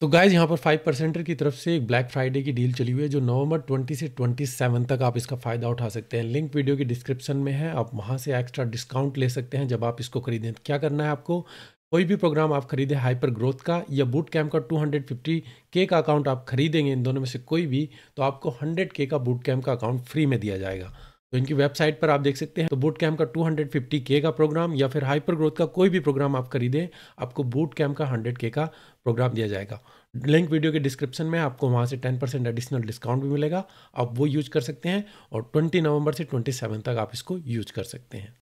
तो गाइज यहाँ पर फाइव परसेंटर की तरफ से एक ब्लैक फ्राइडे की डील चली हुई है जो नवंबर 20 से 27 तक आप इसका फ़ायदा उठा सकते हैं लिंक वीडियो की डिस्क्रिप्शन में है आप वहाँ से एक्स्ट्रा डिस्काउंट ले सकते हैं जब आप इसको खरीदें क्या करना है आपको कोई भी प्रोग्राम आप खरीदें हाइपर ग्रोथ का या बूट कैम्प का टू के का अकाउंट आप खरीदेंगे इन दोनों में से कोई भी तो आपको हंड्रेड के का बूट कैम्प का अकाउंट फ्री में दिया जाएगा तो इनकी वेबसाइट पर आप देख सकते हैं तो बूट कैम्प का 250 के का प्रोग्राम या फिर हाइपर ग्रोथ का कोई भी प्रोग्राम आप खरीदें आपको बूट कैम्प का 100 के का प्रोग्राम दिया जाएगा लिंक वीडियो के डिस्क्रिप्शन में आपको वहाँ से 10 परसेंट एडिशनल डिस्काउंट भी मिलेगा आप वो यूज कर सकते हैं और 20 नवंबर से 27 तक आप इसको यूज कर सकते हैं